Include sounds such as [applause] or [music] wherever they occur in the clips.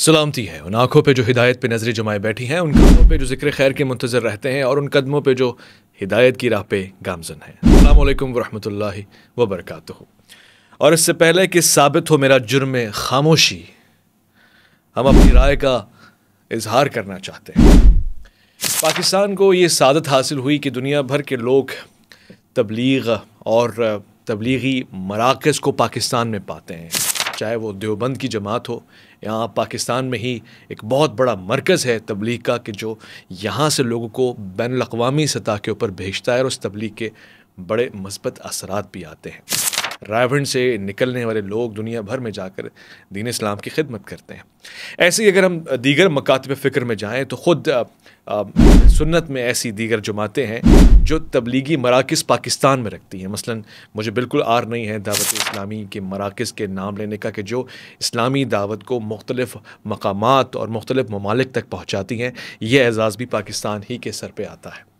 सलामती है उन आंखों पर जो हिदायत पर नज़रें जमाए बैठी हैं उन कदमों पर जो जिक्र खैर के मुंतज़र रहते हैं और उन कदमों पर जो हिदायत की राह पे गामजन है अल्लाम वरहमल वबरक और इससे पहले कि साबित हो मेरा जुर्म खामोशी हम अपनी राय का इजहार करना चाहते हैं पाकिस्तान को ये सादत हासिल हुई कि दुनिया भर के लोग तबलीग और तबलीगी मराकज़ को पाकिस्तान में पाते हैं चाहे वो देवबंद की जमात हो यहाँ पाकिस्तान में ही एक बहुत बड़ा मरकज़ है तबलीग का कि जो यहाँ से लोगों को बैन अवी सतह के ऊपर भेजता है और उस तबलीग के बड़े मस्बत असरात भी आते हैं रावण से निकलने वाले लोग दुनिया भर में जाकर दीन इस्लाम की खिदमत करते हैं ऐसे ही अगर हम दीगर मकातब फ़िक्र में जाएँ तो ख़ुद सुन्नत में ऐसी दीगर जमातें हैं जो तबलीगी मराकज़ पाकिस्तान में रखती हैं मसलन मुझे बिल्कुल आर नहीं है दावत इस्लामी के मराकज़ के नाम लेने का कि जो इस्लामी दावत को मुख्तलिफ़ मकाम और मुख्तलिफ़ ममालिक तक पहुँचाती हैं यह एज़ाज़ भी पाकिस्तान ही के सर पर आता है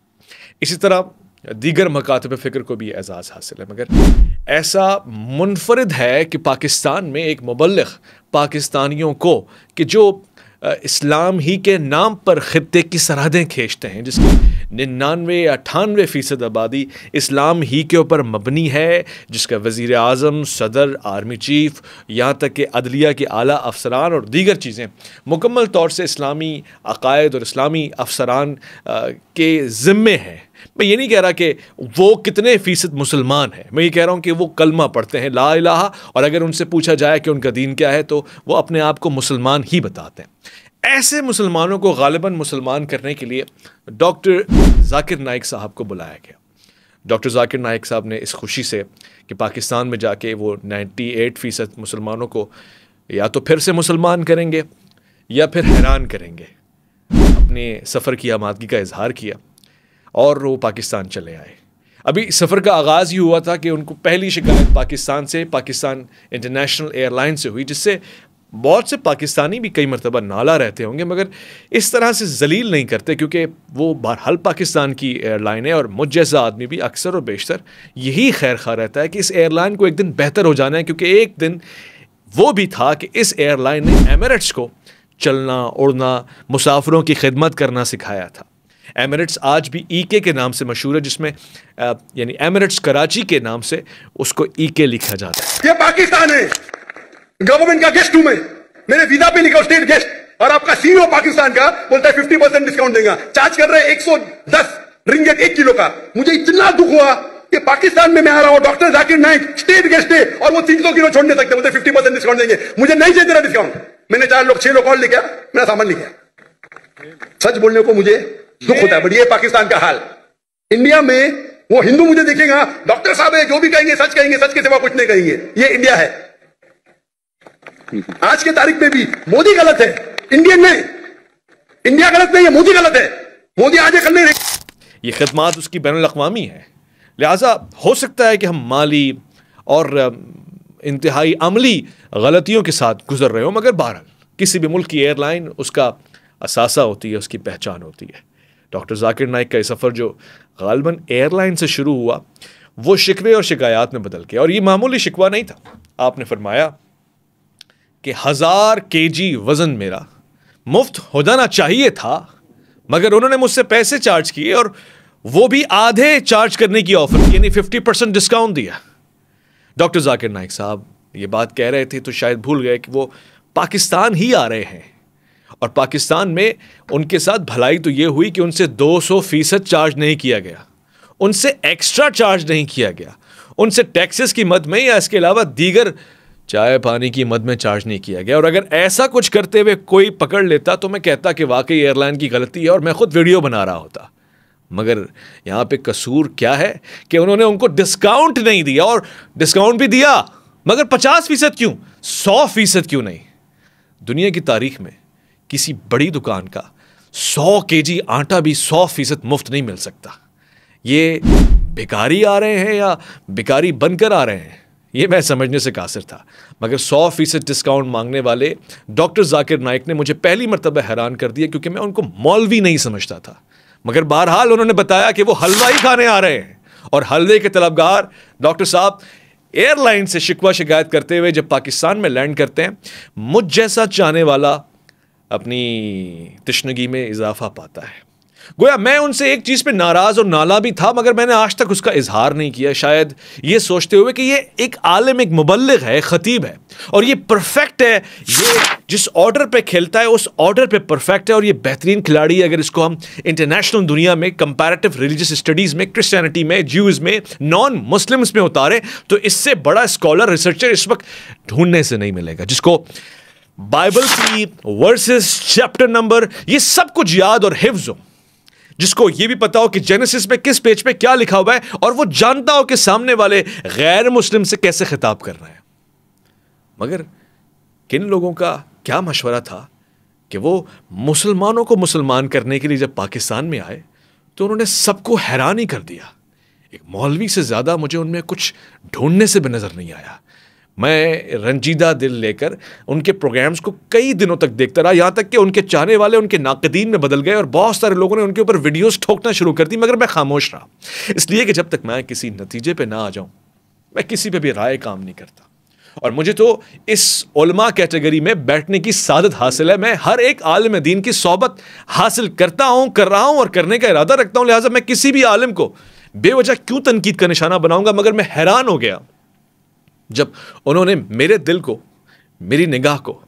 इसी तरह दीगर मकातब फ़िक्र को भी एजाज़ हासिल है मगर ऐसा मुनफरद है कि पाकिस्तान में एक मुबल पाकिस्तानियों को कि जो इस्लाम ही के नाम पर ख़त्े की सरहदें खींचते हैं जिसकी निन्यानवे या अठानवे फ़ीसद आबादी इस्लाम ही के ऊपर मबनी है जिसका वज़ी अजम सदर आर्मी चीफ यहाँ तक कि अदलिया के अली अफसरान और दीगर चीज़ें मुकम्मल तौर से इस्लामी अकायद और इस्लामी अफसरान के ज़िम्मे हैं मैं ये नहीं कह रहा कि वो कितने फ़ीसद मुसलमान हैं मैं ये कह रहा हूँ कि वो कलमा पढ़ते हैं ला इलाहा और अगर उनसे पूछा जाए कि उनका दीन क्या है तो वो अपने आप को मुसलमान ही बताते हैं ऐसे मुसलमानों को गालिबा मुसलमान करने के लिए डॉक्टर जाकिर नाइक साहब को बुलाया गया डॉक्टर जाकिर नाइक साहब ने इस खुशी से कि पाकिस्तान में जाके वो एट फ़ीसद मुसलमानों को या तो फिर से मुसलमान करेंगे या फिर हैरान करेंगे अपने सफ़र की आमादगी का इजहार किया और वो पाकिस्तान चले आए अभी सफ़र का आगाज़ ही हुआ था कि उनको पहली शिकायत पाकिस्तान से पाकिस्तान इंटरनेशनल एयरलाइन से हुई जिससे बहुत से पाकिस्तानी भी कई मरतबा नाला रहते होंगे मगर इस तरह से जलील नहीं करते क्योंकि वो बहरहाल पाकिस्तान की एयरलाइन है और मुझ जैसा आदमी भी अक्सर और बेशतर यही खैर खा रहता है कि इस एयरलाइन को एक दिन बेहतर हो जाना है क्योंकि एक दिन वो भी था कि इस एयरलाइन ने एमरट्स को चलना उड़ना मुसाफरों की खिदमत करना सिखाया था एमिरेट्स आज भी ई e के नाम से मशहूर है जिसमें यानी एमिरेट्स कराची के नाम से उसको ई e के लिखा जाता है ये पाकिस्तान है गवर्नमेंट का गेस्ट हूं मैं मैंने वीजा पे लिखा स्टेट गेस्ट और आपका सीईओ e पाकिस्तान का बोलता है फिफ्टी परसेंट डिस्काउंट देगा चार्ज कर रहे हैं एक सौ दस रिंगेट एक किलो का मुझे इतना दुख हुआ कि पाकिस्तान में मैं आ रहा हूं doctor Zakir Naik state guest है और वो तीन सौ किलो छोड़ने सकते मुझे फिफ्टी परसेंट डिस्काउंट देंगे मुझे नहीं चाहिए तेरा डिस्काउंट मैंने चार लोग छह लोग और लिखा मेरा सामान लिखा सच बोलने को मुझे तो दुख होता है बढ़िया पाकिस्तान का हाल इंडिया में वो हिंदू मुझे देखेगा डॉक्टर साहब है जो भी कहेंगे सच कहेंगे सच के सिवा कुछ नहीं कहेंगे ये इंडिया है आज के तारीख में भी मोदी गलत है इंडियन नहीं इंडिया गलत नहीं है मोदी गलत है मोदी आज कल नहीं ये खदमात उसकी बैन अवी है लिहाजा हो सकता है कि हम माली और इंतहाई अमली गलतियों के साथ गुजर रहे हो मगर बहरहाल किसी भी मुल्क की एयरलाइन उसका असासा होती है उसकी पहचान होती है डॉक्टर जाकिर नाइक का यह सफ़र जो गालबन एयरलाइन से शुरू हुआ वो शिकवे और शिकायत में बदल गया और ये मामूली शिकवा नहीं था आपने फरमाया कि हज़ार के जी वज़न मेरा मुफ्त हो जाना चाहिए था मगर उन्होंने मुझसे पैसे चार्ज किए और वो भी आधे चार्ज करने की ऑफ़र यानी फिफ्टी परसेंट डिस्काउंट दिया डॉक्टर जाकिर नाइक साहब ये बात कह रहे थे तो शायद भूल गए कि वो पाकिस्तान ही आ रहे हैं और पाकिस्तान में उनके साथ भलाई तो ये हुई कि उनसे 200 फीसद चार्ज नहीं किया गया उनसे एक्स्ट्रा चार्ज नहीं किया गया उनसे टैक्सेस की मद में या इसके अलावा दीगर चाय पानी की मद में चार्ज नहीं किया गया और अगर ऐसा कुछ करते हुए कोई पकड़ लेता तो मैं कहता कि वाकई एयरलाइन की गलती है और मैं खुद वीडियो बना रहा होता मगर यहाँ पे कसूर क्या है कि उन्होंने उनको डिस्काउंट नहीं दिया और डिस्काउंट भी दिया मगर पचास फीसद क्यों सौ फीसद क्यों नहीं दुनिया की तारीख में किसी बड़ी दुकान का सौ के जी आटा भी सौ फीसद मुफ्त नहीं मिल सकता ये बेकारी आ रहे हैं या बेकारी बनकर आ रहे हैं ये मैं समझने से कासिर था मगर सौ फीसद डिस्काउंट मांगने वाले डॉक्टर जाकिर नाइक ने मुझे पहली मरतबा हैरान कर दिया क्योंकि मैं उनको मौलवी नहीं समझता था मगर बहरहाल उन्होंने बताया कि वो हलवा ही खाने आ रहे हैं और हलवे के तलबगार डॉक्टर साहब एयरलाइन से शिकवा शिकायत करते हुए जब पाकिस्तान में लैंड करते हैं मुझ जैसा चाहने वाला अपनी तश्नगी में इजाफा पाता है गोया मैं उनसे एक चीज़ पे नाराज़ और नाला भी था मगर मैंने आज तक उसका इजहार नहीं किया शायद ये सोचते हुए कि ये एक आलम एक मुबलग है ख़तीब है और ये परफेक्ट है ये जिस ऑर्डर पे खेलता है उस ऑर्डर पे परफेक्ट है और ये बेहतरीन खिलाड़ी है अगर इसको हम इंटरनेशनल दुनिया में कंपैरेटिव रिलीजियस स्टडीज़ में क्रिश्चियनिटी में ज्यूज़ में नॉन मुस्लिम्स में उतारे तो इससे बड़ा स्कॉलर रिसर्चर इस वक्त ढूंढने से नहीं मिलेगा जिसको बाइबल की वर्सेस चैप्टर नंबर ये सब कुछ याद और हिफ्ज हो जिसको ये भी पता हो कि जेनेसिस में किस पेज पे क्या लिखा हुआ है और वो जानता हो कि सामने वाले गैर मुस्लिम से कैसे खिताब कर रहे हैं मगर किन लोगों का क्या मशवरा था कि वो मुसलमानों को मुसलमान करने के लिए जब पाकिस्तान में आए तो उन्होंने सबको हैरान ही कर दिया एक मौलवी से ज़्यादा मुझे उनमें कुछ ढूंढने से भी नज़र नहीं आया मैं रंजीदा दिल लेकर उनके प्रोग्राम्स को कई दिनों तक देखता रहा यहाँ तक कि उनके चाहने वाले उनके नाकदीन में बदल गए और बहुत सारे लोगों ने उनके ऊपर वीडियोस ठोकना शुरू कर दी मगर मैं खामोश रहा इसलिए कि जब तक मैं किसी नतीजे पे ना आ जाऊँ मैं किसी पे भी राय काम नहीं करता और मुझे तो इस उलमा कैटेगरी में बैठने की सादत हासिल है मैं हर एक आलम दीन की सोबत हासिल करता हूँ कर रहा हूँ और करने का इरादा रखता हूँ लिहाजा मैं किसी भी आलम को बेवजह क्यों तनकीद का निशाना बनाऊंगा मगर मैं हैरान हो गया जब उन्होंने मेरे दिल को मेरी निगाह को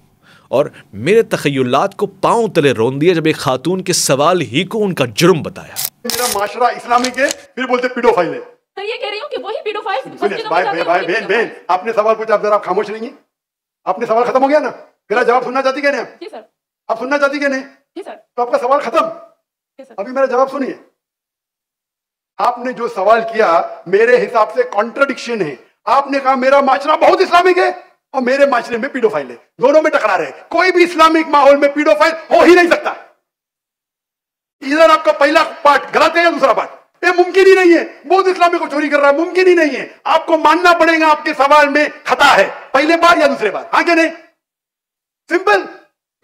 और मेरे तखयलात को पांव तले रोन दिया जब एक खातून के सवाल ही को उनका जुर्म बताया मेरा माशरा इस्लामिक है फिर बोलते पीडोफाइल है तो ये कह रही हूँ कि वही पीडोफाइल भाई भाई बहन बहन आपने सवाल पूछा आप जरा खामोश रहिए आपने सवाल खत्म हो गया ना मेरा जवाब सुनना चाहती क्या नहीं आप आप सुनना चाहती क्या नहीं तो आपका सवाल खत्म अभी मेरा जवाब सुनिए आपने जो सवाल किया मेरे हिसाब से कॉन्ट्रडिक्शन है आपने कहा मेरा माचरा बहुत इस्लामिक है और मेरे माचरे में पीडोफाइल है दोनों में टकरा रहे कोई भी इस्लामिक माहौल में पीडोफाइल हो ही नहीं सकता इधर आपका पहला पार्ट गलत है या दूसरा पार्ट ये मुमकिन ही नहीं है बहुत इस्लामी को चोरी कर रहा है मुमकिन ही नहीं है आपको मानना पड़ेगा आपके सवाल में खता है पहले बार या दूसरे बार हाँ क्या नहीं सिंपल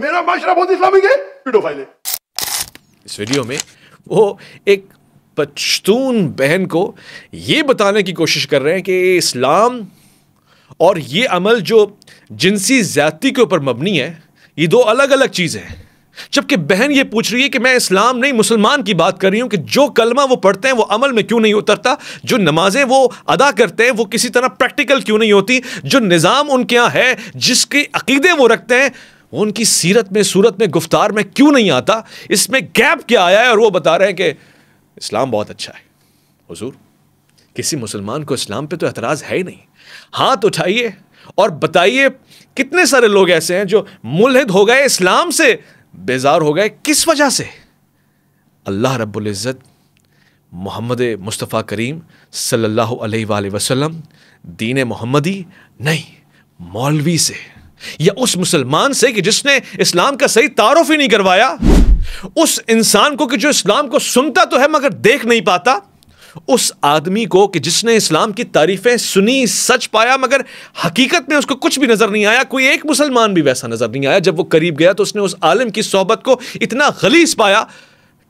मेरा माशरा बहुत इस्लामिक है पीडोफाइल है इस वीडियो में वो एक पश्तून बहन को ये बताने की कोशिश कर रहे हैं कि इस्लाम और ये अमल जो जिनसी ज़्यादती के ऊपर मबनी है ये दो अलग अलग चीज़ें हैं जबकि बहन ये पूछ रही है कि मैं इस्लाम नहीं मुसलमान की बात कर रही हूँ कि जो कलमा वो पढ़ते हैं वो अमल में क्यों नहीं उतरता जो नमाजें वो अदा करते हैं वो किसी तरह प्रैक्टिकल क्यों नहीं होती जो निज़ाम उनके यहाँ है जिसके अकीदे वो रखते हैं वो उनकी सीरत में सूरत में गुफ्तार में क्यों नहीं आता इसमें गैप क्या आया है और वो बता रहे हैं कि इस्लाम बहुत अच्छा है हुजूर किसी मुसलमान को इस्लाम पे तो एतराज़ है ही नहीं हाथ उठाइए और बताइए कितने सारे लोग ऐसे हैं जो मुलहद हो गए इस्लाम से बेजार हो गए किस वजह से अल्लाह इज़्ज़त मोहम्मद मुस्तफ़ा करीम सल्लल्लाहु अलैहि वसल्लम दीन मोहम्मदी नहीं मौलवी से या उस मुसलमान से कि जिसने इस्लाम का सही तारफ़ ही नहीं करवाया उस इंसान को कि जो इस्लाम को सुनता तो है मगर देख नहीं पाता उस आदमी को कि जिसने इस्लाम की तारीफें सुनी सच पाया मगर हकीकत में उसको कुछ भी नज़र नहीं आया कोई एक मुसलमान भी वैसा नज़र नहीं आया जब वो करीब गया तो उसने उस आलम की सोहबत को इतना गलीस पाया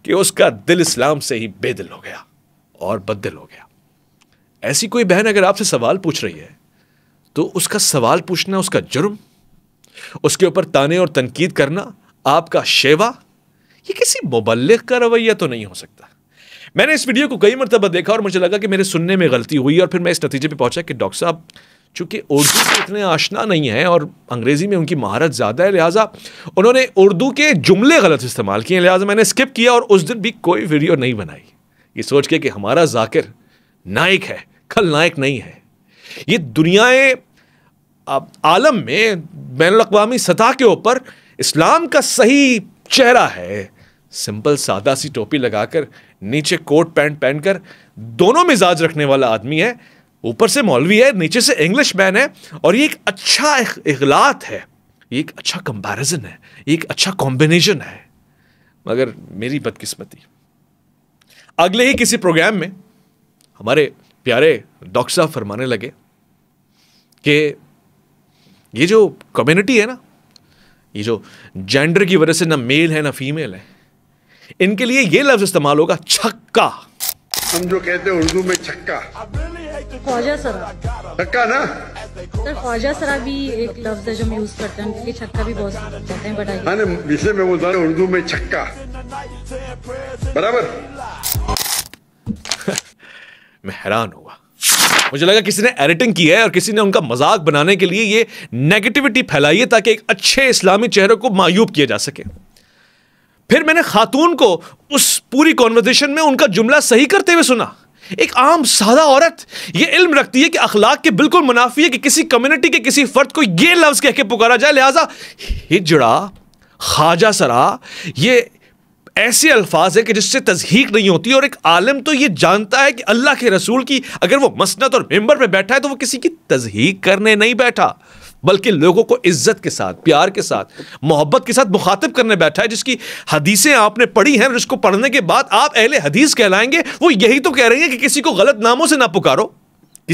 कि उसका दिल इस्लाम से ही बेदिल हो गया और बददिल हो गया ऐसी कोई बहन अगर आपसे सवाल पूछ रही है तो उसका सवाल पूछना उसका जुर्म उसके ऊपर ताने और तनकीद करना आपका शेवा ये किसी मुबलिक का रवैया तो नहीं हो सकता मैंने इस वीडियो को कई मरतबा देखा और मुझे लगा कि मेरे सुनने में गलती हुई और फिर मैं इस नतीजे पर पहुंचा कि डॉक्टर साहब चूंकि उर्दू से इतने आशना नहीं है और अंग्रेज़ी में उनकी महारत ज़्यादा है लिहाजा उन्होंने उर्दू के जुमले गलत इस्तेमाल किए लिहाजा मैंने स्किप किया और उस दिन भी कोई वीडियो नहीं बनाई ये सोच के कि हमारा जाकिर नायक है खल नायक नहीं है ये दुनियाए आलम में बैन अवी सतह के ऊपर इस्लाम का सही चेहरा है सिंपल सादा सी टोपी लगाकर नीचे कोट पैंट पहनकर दोनों मिजाज रखने वाला आदमी है ऊपर से मौलवी है नीचे से इंग्लिश मैन है और ये एक अच्छा इखलात है ये एक अच्छा कंपैरिजन है ये एक अच्छा कॉम्बिनेशन है मगर मेरी बदकिस्मती अगले ही किसी प्रोग्राम में हमारे प्यारे डॉक्टर साहब फरमाने लगे कि ये जो कम्युनिटी है ना ये जो जेंडर की वजह से ना मेल है ना फीमेल है इनके लिए ये लफ्ज इस्तेमाल होगा छक्का हम जो कहते हैं उर्दू में छक्का ख्वाजा सरा छक्का ना सर ख्वाजा सरा भी एक लफ्ज है जो हम यूज करते हैं छक्का भी बहुत कहते हैं विषय में बोलता उर्दू में छक्का बराबर [laughs] मैं हैरान हुआ मुझे लगा किसी ने एडिटिंग की है और किसी ने उनका मजाक बनाने के लिए ये नेगेटिविटी फैलाई है ताकि एक अच्छे इस्लामी चेहरे को मायूब किया जा सके फिर मैंने खातून को उस पूरी कॉन्वर्जेशन में उनका जुमला सही करते हुए सुना एक आम सादा औरत ये इल्म रखती है कि अखलाक के बिल्कुल मुनाफी है कि किसी कम्युनिटी के किसी फर्द को ये लफ्ज कह के पुकारा जाए लिहाजा हिजड़ा खाजा सरा ये ऐसे अल्फाज है कि जिससे तजहीक नहीं होती और एक आलम तो ये जानता है कि अल्लाह के रसूल की अगर वो मसनत और मेम्बर पर बैठा है तो वो किसी की तजहीक करने नहीं बैठा बल्कि लोगों को इज्जत के साथ प्यार के साथ मोहब्बत के साथ मुखातब करने बैठा है जिसकी हदीसें आपने पढ़ी हैं और जिसको पढ़ने के बाद आप अहले हदीस कहलाएंगे वो यही तो कह रही हैं कि किसी को गलत नामों से ना पुकारो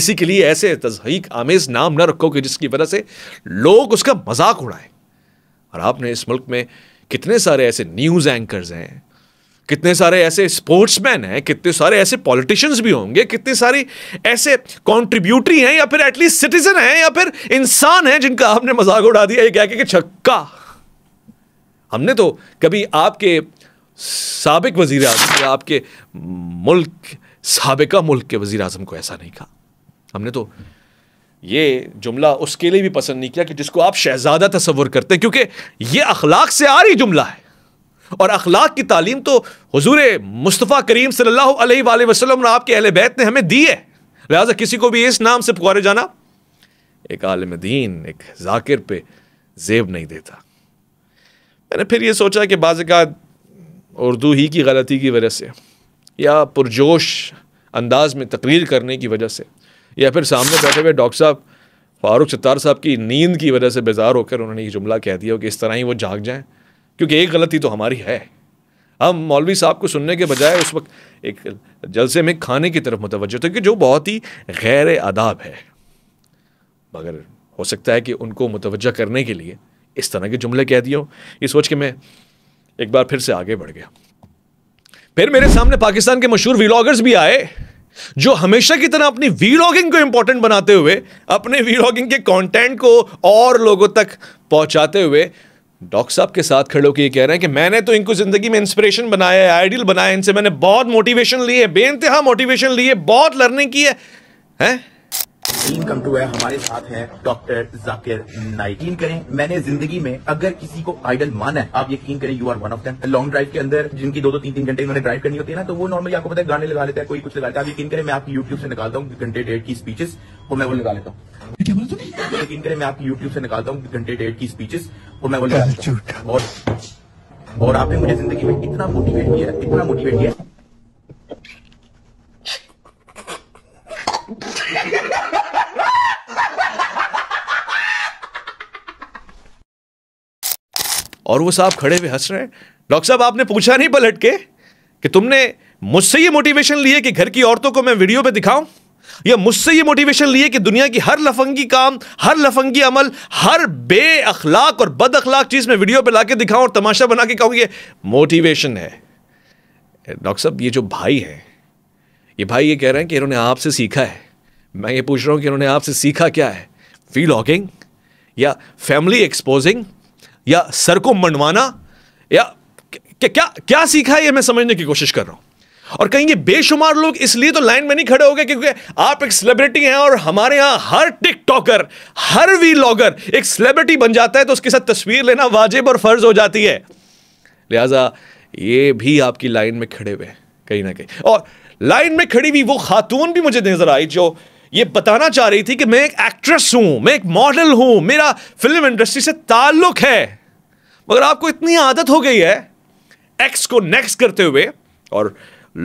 किसी के लिए ऐसे तजहीक आमेज नाम ना रखो कि जिसकी वजह से लोग उसका मजाक उड़ाएं और आपने इस मुल्क में कितने सारे ऐसे न्यूज़ एंकर्स हैं कितने सारे ऐसे स्पोर्ट्समैन हैं कितने सारे ऐसे पॉलिटिशियंस भी होंगे कितने सारी ऐसे कॉन्ट्रीब्यूटरी हैं या फिर एटलीस्ट सिटीजन हैं या फिर इंसान हैं जिनका आपने मजाक उड़ा दिया ये क्या कि छक्का हमने तो कभी आपके सबक वजीर आजम या आपके मुल्क सबका मुल्क के वजीर आजम को ऐसा नहीं कहा हमने तो ये जुमला उसके लिए भी पसंद नहीं किया कि जिसको आप शहजादा तस्वर करते हैं क्योंकि ये अखलाक से आ रही जुमला है और अखलाक की तालीम तो हजूर मुस्तफ़ा करीम सल्लल्लाहु वसलम और आपके अहल बैत ने हमें दी है लिहाजा किसी को भी इस नाम से पुकारे जाना एक आलम दीन एक जाकिर पे जेब नहीं देता मैंने फिर ये सोचा कि बाज उर्दू ही की गलती की वजह से या पुरजोश अंदाज में तकरीर करने की वजह से या फिर सामने बैठे हुए डॉक्टर साहब फारूक सत्तार साहब की नींद की वजह से बेजार होकर उन्होंने ये जुमला कह दिया कि इस तरह ही वो जाग जाएं क्योंकि एक गलती तो हमारी है हम मौलवी साहब को सुनने के बजाय उस वक्त एक जलसे में खाने की तरफ मुतवजह थे कि जो बहुत ही गैर आदाब है मगर हो सकता है कि उनको मुतवजह करने के लिए इस तरह के जुमले कह दिए ये सोच के मैं एक बार फिर से आगे बढ़ गया फिर मेरे सामने पाकिस्तान के मशहूर व्लागर्स भी आए जो हमेशा की तरह अपनी वीलॉगिंग को इंपॉर्टेंट बनाते हुए अपने वीलॉगिंग के कंटेंट को और लोगों तक पहुंचाते हुए डॉक्टर साहब के साथ खड़े होकर ये कह रहे हैं कि मैंने तो इनको ज़िंदगी में इंस्पिरेशन बनाया है आइडियल बनाया इनसे मैंने बहुत मोटिवेशन ली है बेनतहा मोटिवेशन ली है बहुत लर्निंग की है है? टीम कम टू है हमारे साथ है डॉक्टर जाकिर नाइकिन करें मैंने जिंदगी में अगर किसी को आइडल माना है आप यकीन करें you are one of than long drive के अंदर जिनकी दो दो तीन तीन घंटे उन्होंने ड्राइव करनी होती है ना तो वो नॉर्मली आपको पता है गाने लगा लेते हैं कोई कुछ लगा लेता है आप यकीन करें मैं आपकी यूट्यूब से निकालता हूँ घंटे डेढ़ की स्पीचेस और मैं वो लगा लेता हूँ यकीन करें मैं आपकी यूट्यूब से निकालता हूँ घंटे डेढ़ की स्पीचेस और मैं वो लगा हूँ और आपने मुझे जिंदगी में इतना मोटिवेट किया इतना मोटिवेट किया और वो साहब खड़े हुए हंस रहे हैं डॉक्टर साहब आपने पूछा नहीं पलट के कि तुमने मुझसे ये मोटिवेशन लिए कि घर की औरतों को मैं वीडियो पे दिखाऊं या मुझसे ये मोटिवेशन लिए कि दुनिया की हर लफंगी काम हर लफंगी अमल हर बे अखलाक और बद अखलाक चीज़ में वीडियो पे लाके दिखाऊं और तमाशा बना के कहूं ये मोटिवेशन है डॉक्टर साहब ये जो भाई है ये भाई ये कह रहे हैं कि इन्होंने आपसे सीखा है मैं ये पूछ रहा हूँ कि इन्होंने आपसे सीखा क्या है फी लॉगिंग या फैमिली एक्सपोजिंग या सर को मंडवाना या क्या क्या क्या सीखा है ये मैं समझने की कोशिश कर रहा हूँ और कहीं ये बेशुमार लोग इसलिए तो लाइन में नहीं खड़े हो गए क्योंकि आप एक सेलिब्रिटी हैं और हमारे यहां हर टिकटॉकर हर वी लॉगर एक सेलिब्रिटी बन जाता है तो उसके साथ तस्वीर लेना वाजिब और फर्ज हो जाती है लिहाजा ये भी आपकी लाइन में खड़े हुए हैं कहीं ना कहीं और लाइन में खड़ी हुई वो खातून भी मुझे नजर आई जो ये बताना चाह रही थी कि मैं एक एक्ट्रेस हूं मैं एक मॉडल हूं मेरा फिल्म इंडस्ट्री से ताल्लुक है मगर आपको इतनी आदत हो गई है एक्स को नेक्स्ट करते हुए और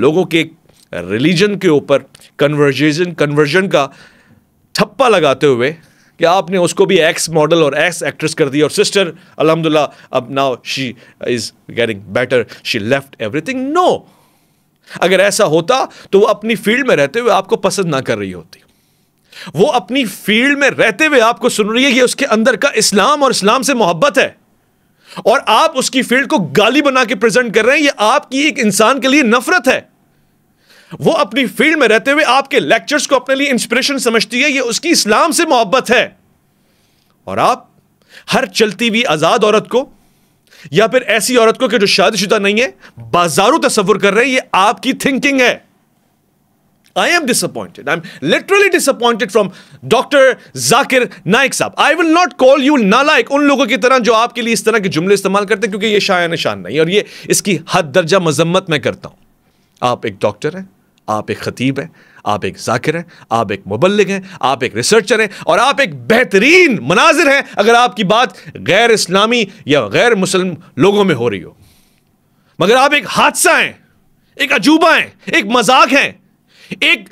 लोगों के रिलीजन के ऊपर कन्वर्जेशन कन्वर्जन का ठप्पा लगाते हुए कि आपने उसको भी एक्स मॉडल और एक्स एक्ट्रेस कर दी और सिस्टर अलहमदुल्ला अब now she is getting better she left everything no अगर ऐसा होता तो वो अपनी फील्ड में रहते हुए आपको पसंद ना कर रही होती वो अपनी फील्ड में रहते हुए आपको सुन रही है कि उसके अंदर का इस्लाम और इस्लाम से मोहब्बत है और आप उसकी फील्ड को गाली बना के प्रेजेंट कर रहे हैं ये आपकी एक इंसान के लिए नफरत है वो अपनी फील्ड में रहते हुए आपके लेक्चर्स को अपने लिए इंस्पिरेशन समझती है ये उसकी इस्लाम से मोहब्बत है और आप हर चलती हुई आजाद औरत को या फिर ऐसी औरत को कि जो शादीशुदा नहीं है बाजारों तस्वुर कर रहे हैं ये आपकी थिंकिंग है I am disappointed I am literally disappointed from doctor Zakir Naik साहब I will not call you नालायक उन लोगों की तरह जो आपके लिए इस तरह के जुमले इस्तेमाल करते हैं क्योंकि ये शाया निशान नहीं और ये इसकी हद दर्जा मजम्मत मैं करता हूं आप एक डॉक्टर हैं आप एक खतीब हैं आप एक जाकिर हैं आप एक मुबलिक हैं आप एक रिसर्चर हैं और आप एक बेहतरीन मनाजिर हैं अगर आपकी बात गैर इस्लामी या गैर मुसलम लोगों में हो रही हो मगर आप एक हादसा हैं एक अजूबा हैं एक मजाक हैं एक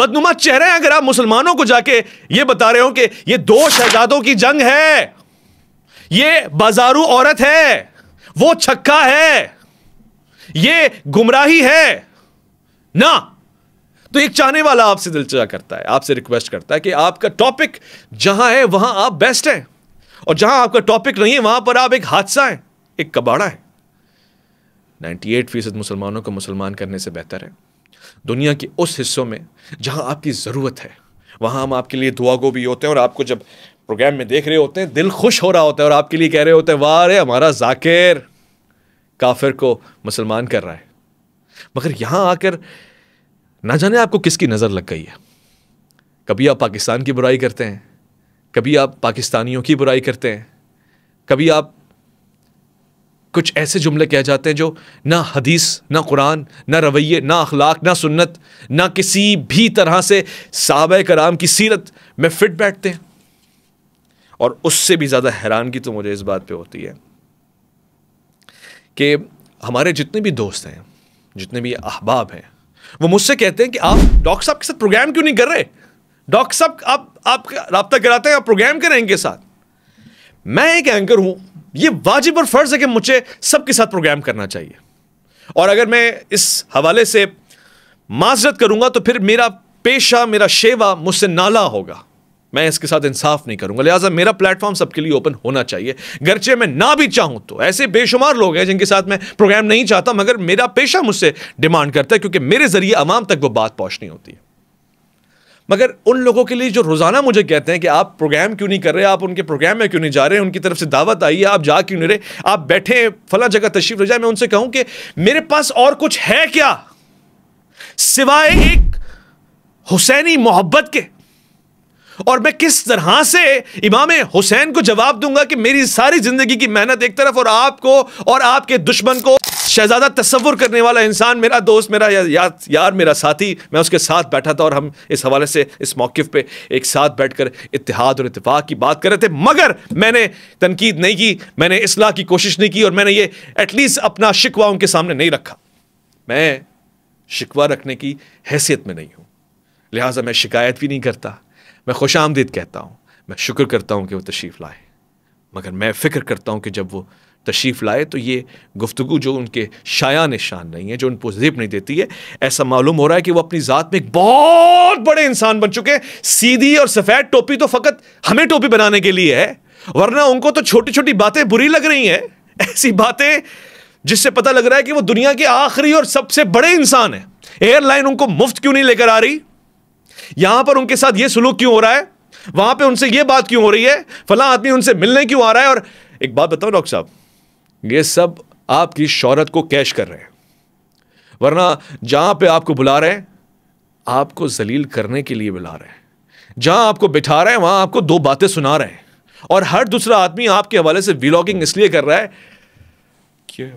बदनुमा चेहरा है अगर आप मुसलमानों को जाके ये बता रहे हो कि ये दो शहजादों की जंग है ये बाजारू औरत है वो छक्का है ये गुमराही है ना तो एक चाहने वाला आपसे दिलचस्प करता है आपसे रिक्वेस्ट करता है कि आपका टॉपिक जहां है वहां आप बेस्ट हैं और जहां आपका टॉपिक नहीं है वहां पर आप एक हादसा है एक कबाड़ा है 98 फीसद मुसलमानों को मुसलमान करने से बेहतर है दुनिया के उस हिस्सों में जहां आपकी ज़रूरत है वहां हम आपके लिए दुआ गो भी होते हैं और आपको जब प्रोग्राम में देख रहे होते हैं दिल खुश हो रहा होता है और आपके लिए कह रहे होते हैं वाह अरे हमारा जाकिर काफिर को मुसलमान कर रहा है मगर यहां आकर ना जाने आपको किसकी नज़र लग गई है कभी आप पाकिस्तान की बुराई करते हैं कभी आप पाकिस्तानियों की बुराई करते हैं कभी आप कुछ ऐसे जुमले कह जाते हैं जो ना हदीस ना कुरान ना रवैये ना अखलाक ना सुन्नत ना किसी भी तरह से साब कराम की सीरत में फिट बैठते हैं और उससे भी ज़्यादा हैरानगी तो मुझे इस बात पे होती है कि हमारे जितने भी दोस्त हैं जितने भी अहबाब हैं वो मुझसे कहते हैं कि आप डॉक्टर साहब के साथ प्रोग्राम क्यों नहीं कर रहे डॉक्टर साहब आप आप रबता कराते हैं आप प्रोग्राम करें इनके साथ मैं एक एंकर हूं ये वाजिब और फर्ज है कि मुझे सबके साथ प्रोग्राम करना चाहिए और अगर मैं इस हवाले से माजरत करूंगा तो फिर मेरा पेशा मेरा शेवा मुझसे नाला होगा मैं इसके साथ इंसाफ नहीं करूंगा लिहाजा मेरा प्लेटफॉर्म सबके लिए ओपन होना चाहिए गरचे मैं ना भी चाहूं तो ऐसे बेशुमार लोग हैं जिनके साथ मैं प्रोग्राम नहीं चाहता मगर मेरा पेशा मुझसे डिमांड करता है क्योंकि मेरे जरिए अवाम तक वो बात पहुंचनी होती है मगर उन लोगों के लिए जो रोज़ाना मुझे कहते हैं कि आप प्रोग्राम क्यों नहीं कर रहे आप उनके प्रोग्राम में क्यों नहीं जा रहे उनकी तरफ से दावत आई है आप जा क्यों नहीं रहे आप बैठे फला जगह तशरीफ ले जाए मैं उनसे कहूं कि मेरे पास और कुछ है क्या सिवाय एक हुसैनी मोहब्बत के और मैं किस तरह से इमाम हुसैन को जवाब दूंगा कि मेरी सारी जिंदगी की मेहनत एक तरफ और आपको और आपके दुश्मन को शहजादा तस्वुर करने वाला इंसान मेरा दोस्त मेरा या, या, यार मेरा साथी मैं उसके साथ बैठा था और हम इस हवाले से इस मौकफ पे एक साथ बैठ कर इतिहाद और इतफाक़ की बात कर रहे थे मगर मैंने तनकीद नहीं की मैंने इसलाह की कोशिश नहीं की और मैंने ये एटलीस्ट अपना शिकवा उनके सामने नहीं रखा मैं शिकवा रखने की हैसियत में नहीं हूँ लिहाजा मैं शिकायत भी नहीं करता मैं खुश आमदीद कहता हूँ मैं शुक्र करता हूँ कि वो तशरीफ़ लाए मगर मैं फ़िक्र करता हूँ कि जब वो तशरीफ़ लाए तो ये गुफ्तु जो उनके शाया निशान नहीं है जो उनको जेब नहीं देती है ऐसा मालूम हो रहा है कि वो अपनी ज़ात में एक बहुत बड़े इंसान बन चुके हैं सीधी और सफ़ेद टोपी तो फ़कत हमें टोपी बनाने के लिए है वरना उनको तो छोटी छोटी बातें बुरी लग रही हैं ऐसी बातें जिससे पता लग रहा है कि वो दुनिया के आखिरी और सबसे बड़े इंसान हैं एयरलाइन उनको मुफ्त क्यों नहीं लेकर आ रही यहां पर उनके साथ ये सुलूक क्यों हो रहा है वहां पे उनसे यह बात क्यों हो रही है फला आदमी उनसे मिलने क्यों आ रहा है और एक बात बताओ डॉक्टर साहब ये सब आपकी शौहरत को कैश कर रहे हैं वरना जहां पे आपको बुला रहे हैं आपको जलील करने के लिए बुला रहे हैं जहां आपको बिठा रहे हैं वहां आपको दो बातें सुना रहे हैं और हर दूसरा आदमी आपके हवाले से व्लॉगिंग इसलिए कर रहा है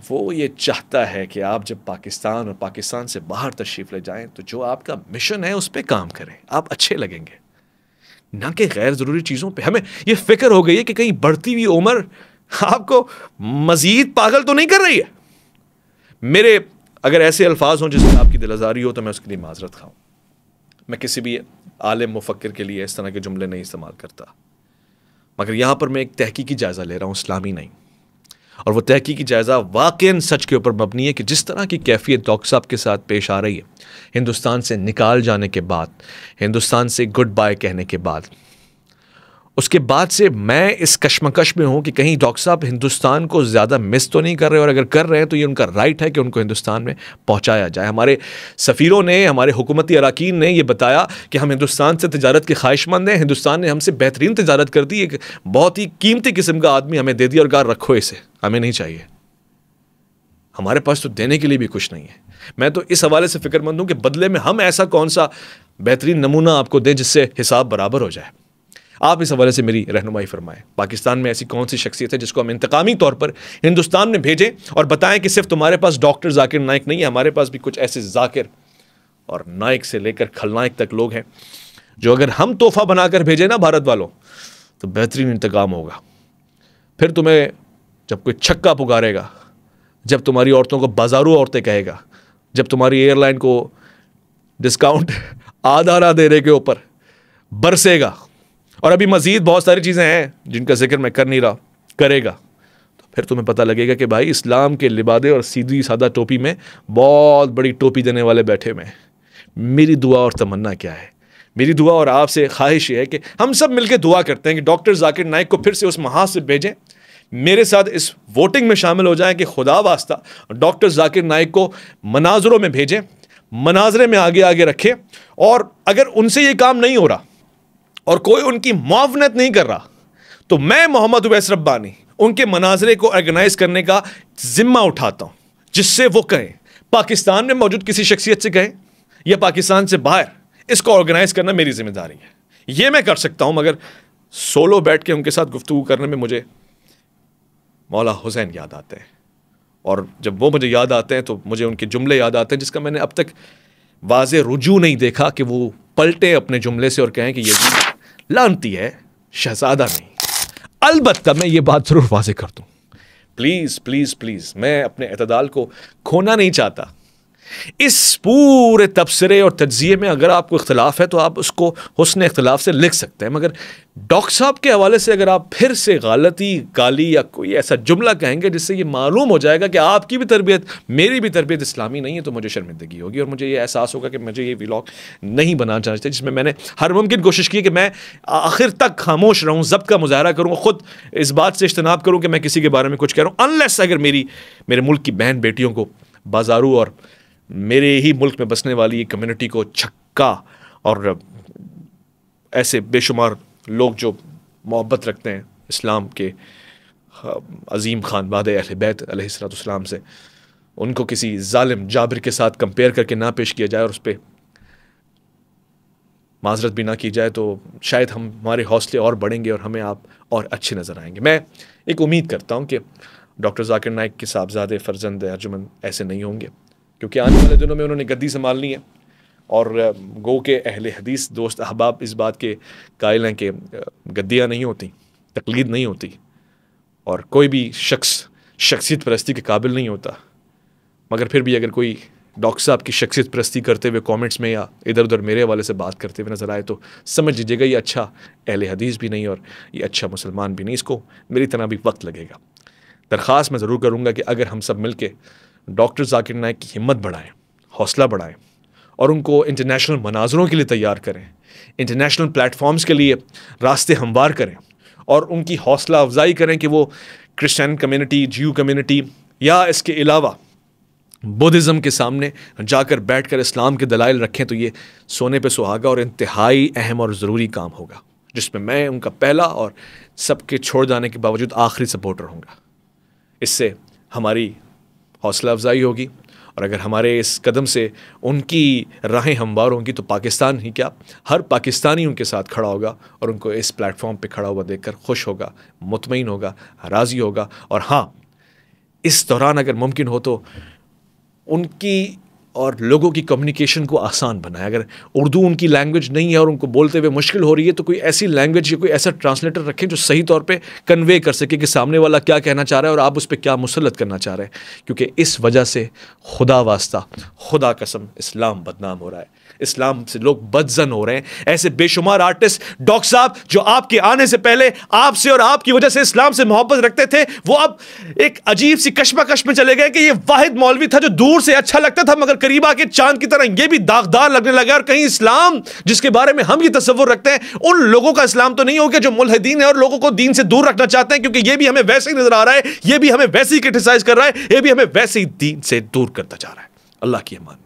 वो ये चाहता है कि आप जब पाकिस्तान और पाकिस्तान से बाहर तशरीफ़ ले जाएं तो जो आपका मिशन है उस पर काम करें आप अच्छे लगेंगे ना कि गैर ज़रूरी चीज़ों पे हमें ये फ़िक्र हो गई है कि कहीं बढ़ती हुई उम्र आपको मज़ीद पागल तो नहीं कर रही है मेरे अगर ऐसे अल्फाज हों जिसमें आपकी दिलाजारी हो तो मैं उसके लिए माजरत खाऊँ मैं किसी भी आलम मुफक्र के लिए इस तरह के जुमले नहीं इस्तेमाल करता मगर यहाँ पर मैं एक तहकीकी जायज़ा ले रहा हूँ इस्लामी नहीं और वो तहकीकी जायज़ा वाक़ सच के ऊपर मबनी है कि जिस तरह की कैफियत डॉक्टर साहब के साथ पेश आ रही है हिंदुस्तान से निकाल जाने के बाद हिंदुस्तान से गुड बाय कहने के बाद उसके बाद से मैं इस कश्मकश में हूँ कि कहीं डॉक्टर साहब हिंदुस्तान को ज़्यादा मिस तो नहीं कर रहे और अगर कर रहे हैं तो ये उनका राइट है कि उनको हिंदुस्तान में पहुँचाया जाए हमारे सफ़ीरों ने हमारे हुकूमती अरकान ने यह बताया कि हम हिंदुस्तान से तजारत के ख्वाहिशमंद हैं हिंदुस्तान ने हमसे बेहतरीन तजारत कर दी एक बहुत ही कीमती किस्म का आदमी हमें दे दिया और गार रखो इसे हमें नहीं चाहिए हमारे पास तो देने के लिए भी कुछ नहीं है मैं तो इस हवाले से फिक्रमंद हूँ कि बदले में हम ऐसा कौन सा बेहतरीन नमूना आपको दें जिससे हिसाब बराबर हो जाए आप इस हवाले से मेरी रहनुमाई फरमाएं पाकिस्तान में ऐसी कौन सी शख्सियत है जिसको हम इंतकामी तौर पर हिंदुस्तान में भेजें और बताएं कि सिर्फ तुम्हारे पास डॉक्टर जाकिर नायक नहीं है हमारे पास भी कुछ ऐसे जाकिर और नायक से लेकर खलनायक तक लोग हैं जो अगर हम तोहफा बनाकर भेजें ना भारत वालों तो बेहतरीन इंतकाम होगा फिर तुम्हें जब कोई छक्का पुकारेगा जब तुम्हारी औरतों को बाजारू औरतें कहेगा जब तुम्हारी एयरलाइन को डिस्काउंट आधा आधा देने के ऊपर बरसेगा और अभी मज़ीद बहुत सारी चीज़ें हैं जिनका जिक्र मैं कर नहीं रहा करेगा तो फिर तुम्हें पता लगेगा कि भाई इस्लाम के लिबादे और सीधी सादा टोपी में बहुत बड़ी टोपी देने वाले बैठे हुए हैं मेरी दुआ और तमन्ना क्या है मेरी दुआ और आपसे ख्वाहिश है कि हम सब मिलकर दुआ करते हैं कि डॉक्टर जाकिर नाइक को फिर से उस महाज से भेजें मेरे साथ इस वोटिंग में शामिल हो जाएं कि खुदा वास्ता डॉक्टर जाकिर नाइक को मनाजरों में भेजें मनाजरे में आगे आगे रखें और अगर उनसे ये काम नहीं हो रहा और कोई उनकी मुआवनत नहीं कर रहा तो मैं मोहम्मद उबैस रब्बानी उनके मनाजरे को ऑर्गेनाइज करने का जिम्मा उठाता हूँ जिससे वो कहें पाकिस्तान में मौजूद किसी शख्सियत से कहें या पाकिस्तान से बाहर इसको ऑर्गेनाइज करना मेरी जिम्मेदारी है ये मैं कर सकता हूँ मगर सोलो बैठ के उनके साथ गुफ्तु करने में मुझे मौला हुसैन याद आते हैं और जब वो मुझे याद आते हैं तो मुझे उनके जुमले याद आते हैं जिसका मैंने अब तक वाज रुजू नहीं देखा कि वो पलटे अपने जुमले से और कहें कि ये लानती है शहजादा नहीं अलबत्त मैं ये बात ज़रूर वाजे कर दूं प्लीज़ प्लीज़ प्लीज़ मैं अपने अतदाल को खोना नहीं चाहता इस पूरे तबसरे और तजिए में अगर आपको इख्तलाफ है तो आप उसको हसन अख्तिलाफ से लिख सकते हैं मगर डॉक्टर साहब के हवाले से अगर आप फिर से गलती गाली या कोई ऐसा जुमला कहेंगे जिससे ये मालूम हो जाएगा कि आपकी भी तरबियत मेरी भी तरबियत इस्लामी नहीं है तो मुझे शर्मिंदगी होगी और मुझे ये एहसास होगा कि मुझे ये व्लॉग नहीं बनाना चाहते जिसमें मैंने हर मुमकिन कोशिश की कि मैं आखिर तक खामोश रहूँ जब्त का मुजाहरा करूँ खुद इस बात से इज्तनाब करूँ कि मैं किसी के बारे में कुछ कह रहा हूँ अनलेस अगर मेरी मेरे मुल्क की बहन बेटियों को बाजारू और मेरे ही मुल्क में बसने वाली कम्युनिटी को छक्का और ऐसे बेशुमार लोग जो मोहब्बत रखते हैं इस्लाम के अजीम खान बाद अहल बैत अलैहिस्सलाम से उनको किसी ालिम जाबिर के साथ कंपेयर करके ना पेश किया जाए और उस पर माजरत भी ना की जाए तो शायद हम हमारे हौसले और बढ़ेंगे और हमें आप और अच्छे नज़र आएंगे मैं एक उम्मीद करता हूँ कि डॉक्टर जाकिर नाइक के साहबजादे फर्जंद अर्जुमन ऐसे नहीं होंगे क्योंकि आने वाले दिनों में उन्होंने गद्दी संभालनी है और गो के अहल हदीस दोस्त अहबाब इस बात के कायल हैं कि गद्दियाँ नहीं होती तकलीद नहीं होती और कोई भी शख्स शख्सियत परस्ती के काबिल नहीं होता मगर फिर भी अगर कोई डॉक्टर साहब की शख्सियत परस्ती करते हुए कमेंट्स में या इधर उधर मेरे वाले से बात करते हुए नज़र आए तो समझ लीजिएगा ये अच्छा अहल हदीस भी नहीं और ये अच्छा मुसलमान भी नहीं इसको मेरी तरह भी वक्त लगेगा दरख्वास मैं ज़रूर करूँगा कि अगर हम सब मिल डॉक्टर जाकिर नायक की हिम्मत बढ़ाएं हौसला बढ़ाएं और उनको इंटरनेशनल मनाजरों के लिए तैयार करें इंटरनेशनल प्लेटफॉर्म्स के लिए रास्ते हमवार करें और उनकी हौसला अफजाई करें कि वो क्रिश्चियन कम्युनिटी जियो कम्युनिटी या इसके अलावा बुद्धिज़्म के सामने जाकर बैठकर इस्लाम के दलाइल रखें तो ये सोने पे सुहागा और इंतहाई अहम और ज़रूरी काम होगा जिसमें मैं उनका पहला और सबके छोड़ जाने के बावजूद आखिरी सपोर्टर हूँगा इससे हमारी हौसला अफजाई होगी और अगर हमारे इस कदम से उनकी राहें हमवार होंगी तो पाकिस्तान ही क्या हर पाकिस्तानी उनके साथ खड़ा होगा और उनको इस प्लेटफॉर्म पे खड़ा हुआ देखकर खुश होगा मुतमिन होगा राज़ी होगा और हाँ इस दौरान अगर मुमकिन हो तो उनकी और लोगों की कम्युनिकेशन को आसान बनाए अगर उर्दू उनकी लैंग्वेज नहीं है और उनको बोलते हुए मुश्किल हो रही है तो कोई ऐसी लैंग्वेज या कोई ऐसा ट्रांसलेटर रखें जो सही तौर पे कन्वे कर सके कि सामने वाला क्या कहना चाह रहा है और आप उस पर क्या मुसलत करना चाह रहे हैं क्योंकि इस वजह से खुदा वास्ता खुदा कसम इस्लाम बदनाम हो रहा है इस्लाम से लोग बदजन हो रहे हैं ऐसे बेशुमार आर्टिस्ट डॉक्टर साहब जो आपके आने से पहले आपसे और आपकी वजह से इस्लाम से मोहब्बत रखते थे वो अब एक अजीब सी कश्मकश में चले गए कि ये वाहिद मौलवी था जो दूर से अच्छा लगता था मगर करीबा के चांद की तरह यह भी दागदार लगने लगा है और कहीं इस्लाम जिसके बारे में हम ये तस्वुर रखते हैं उन लोगों का इस्लाम तो नहीं हो गया जो मुलहदीन है और लोगों को दीन से दूर रखना चाहते हैं क्योंकि यह भी हमें वैसे ही नजर आ रहा है यह भी हमें वैसे ही क्रिटिसाइज कर रहा है यह भी हमें वैसे ही दीन से दूर करता जा रहा है अल्लाह की अमान